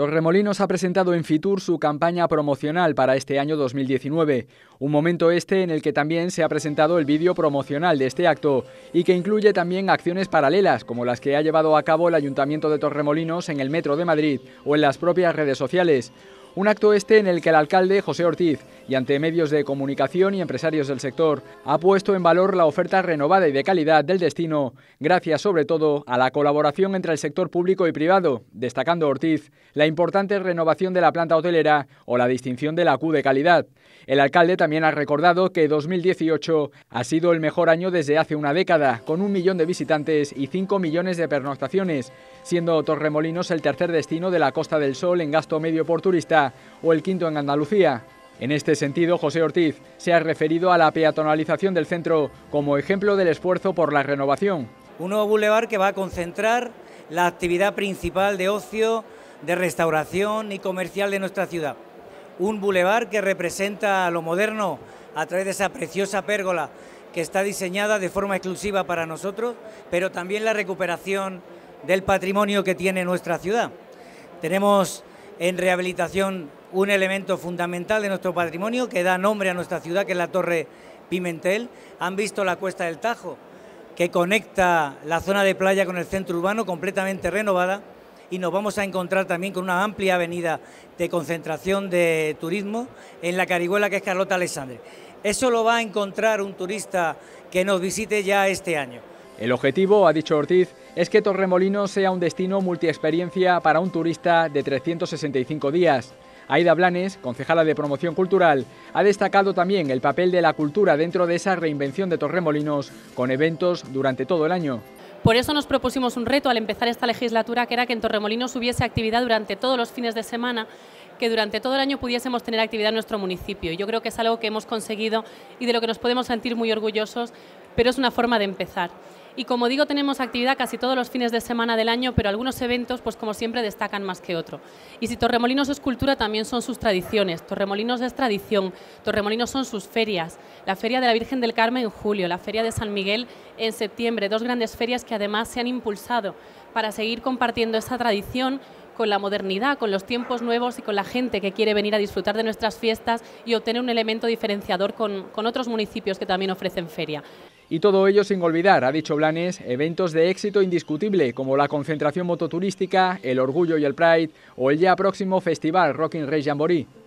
Torremolinos ha presentado en Fitur su campaña promocional para este año 2019, un momento este en el que también se ha presentado el vídeo promocional de este acto y que incluye también acciones paralelas como las que ha llevado a cabo el Ayuntamiento de Torremolinos en el Metro de Madrid o en las propias redes sociales. Un acto este en el que el alcalde, José Ortiz, y ante medios de comunicación y empresarios del sector, ha puesto en valor la oferta renovada y de calidad del destino, gracias sobre todo a la colaboración entre el sector público y privado, destacando Ortiz la importante renovación de la planta hotelera o la distinción de la Q de calidad. El alcalde también ha recordado que 2018 ha sido el mejor año desde hace una década, con un millón de visitantes y 5 millones de pernoctaciones, siendo Torremolinos el tercer destino de la Costa del Sol en gasto medio por turista o el quinto en Andalucía. En este sentido, José Ortiz se ha referido a la peatonalización del centro como ejemplo del esfuerzo por la renovación. Un nuevo bulevar que va a concentrar la actividad principal de ocio, de restauración y comercial de nuestra ciudad. Un bulevar que representa lo moderno a través de esa preciosa pérgola que está diseñada de forma exclusiva para nosotros, pero también la recuperación del patrimonio que tiene nuestra ciudad. Tenemos en rehabilitación un elemento fundamental de nuestro patrimonio que da nombre a nuestra ciudad, que es la Torre Pimentel. Han visto la Cuesta del Tajo, que conecta la zona de playa con el centro urbano, completamente renovada. Y nos vamos a encontrar también con una amplia avenida de concentración de turismo en la Carihuela, que es Carlota Alexandre. Eso lo va a encontrar un turista que nos visite ya este año. El objetivo, ha dicho Ortiz, es que Torremolinos sea un destino multiexperiencia para un turista de 365 días. Aida Blanes, concejala de Promoción Cultural, ha destacado también el papel de la cultura dentro de esa reinvención de Torremolinos con eventos durante todo el año. Por eso nos propusimos un reto al empezar esta legislatura, que era que en Torremolinos hubiese actividad durante todos los fines de semana, que durante todo el año pudiésemos tener actividad en nuestro municipio. Yo creo que es algo que hemos conseguido y de lo que nos podemos sentir muy orgullosos, pero es una forma de empezar. Y como digo, tenemos actividad casi todos los fines de semana del año, pero algunos eventos, pues como siempre, destacan más que otro. Y si Torremolinos es cultura, también son sus tradiciones. Torremolinos es tradición, Torremolinos son sus ferias. La Feria de la Virgen del Carmen en julio, la Feria de San Miguel en septiembre, dos grandes ferias que además se han impulsado para seguir compartiendo esa tradición con la modernidad, con los tiempos nuevos y con la gente que quiere venir a disfrutar de nuestras fiestas y obtener un elemento diferenciador con, con, otros municipios que también ofrecen feria. Y todo ello sin olvidar, ha dicho Blanes, eventos de éxito indiscutible como la concentración mototurística, el Orgullo y el Pride o el ya próximo Festival Rocking Race Jamboree.